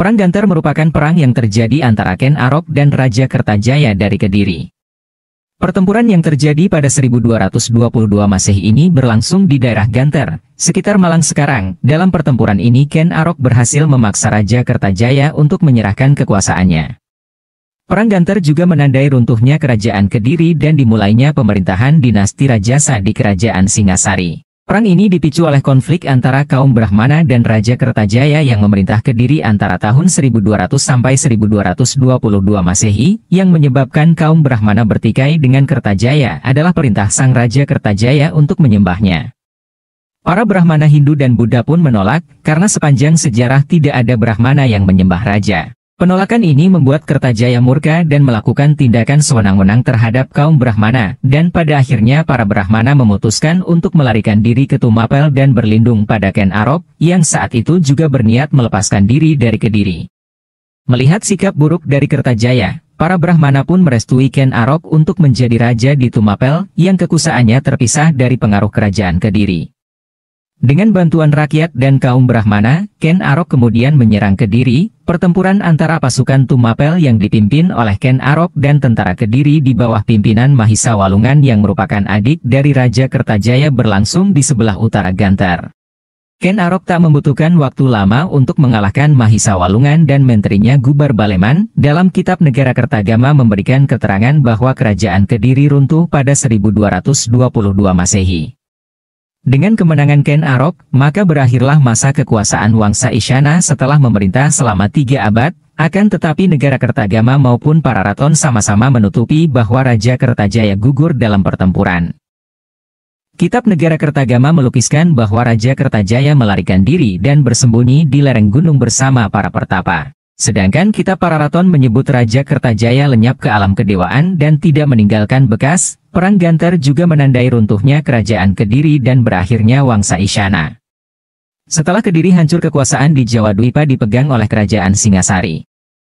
Perang Gantar merupakan perang yang terjadi antara Ken Arok dan Raja Kertajaya dari Kediri. Pertempuran yang terjadi pada 1222 Masehi ini berlangsung di daerah Ganter, sekitar Malang sekarang. Dalam pertempuran ini Ken Arok berhasil memaksa Raja Kertajaya untuk menyerahkan kekuasaannya. Perang Ganter juga menandai runtuhnya kerajaan Kediri dan dimulainya pemerintahan dinasti Rajasa di kerajaan Singasari. Perang ini dipicu oleh konflik antara kaum Brahmana dan Raja Kertajaya yang memerintah Kediri antara tahun 1200 sampai 1222 Masehi, yang menyebabkan kaum Brahmana bertikai dengan Kertajaya adalah perintah sang Raja Kertajaya untuk menyembahnya. Para Brahmana Hindu dan Buddha pun menolak, karena sepanjang sejarah tidak ada Brahmana yang menyembah Raja. Penolakan ini membuat Kertajaya murka dan melakukan tindakan sewenang-wenang terhadap kaum Brahmana, dan pada akhirnya para Brahmana memutuskan untuk melarikan diri ke Tumapel dan berlindung pada Ken Arok, yang saat itu juga berniat melepaskan diri dari Kediri. Melihat sikap buruk dari Kertajaya, para Brahmana pun merestui Ken Arok untuk menjadi raja di Tumapel, yang kekusaannya terpisah dari pengaruh kerajaan Kediri. Dengan bantuan rakyat dan kaum Brahmana, Ken Arok kemudian menyerang Kediri, pertempuran antara pasukan Tumapel yang dipimpin oleh Ken Arok dan tentara Kediri di bawah pimpinan Mahisa Walungan yang merupakan adik dari Raja Kertajaya berlangsung di sebelah utara Gantar. Ken Arok tak membutuhkan waktu lama untuk mengalahkan Mahisa Walungan dan menterinya Gubar Baleman, dalam kitab Negara Kertagama memberikan keterangan bahwa kerajaan Kediri runtuh pada 1222 Masehi. Dengan kemenangan Ken Arok, maka berakhirlah masa kekuasaan Wangsa Isyana setelah memerintah selama tiga abad, akan tetapi negara Kertagama maupun para raton sama-sama menutupi bahwa Raja Kertajaya gugur dalam pertempuran. Kitab Negara Kertagama melukiskan bahwa Raja Kertajaya melarikan diri dan bersembunyi di lereng gunung bersama para pertapa. Sedangkan kitab para raton menyebut Raja Kertajaya lenyap ke alam kedewaan dan tidak meninggalkan bekas, Perang Ganter juga menandai runtuhnya kerajaan Kediri dan berakhirnya Wangsa Isyana. Setelah Kediri hancur kekuasaan di Jawa Dwipa dipegang oleh kerajaan Singasari.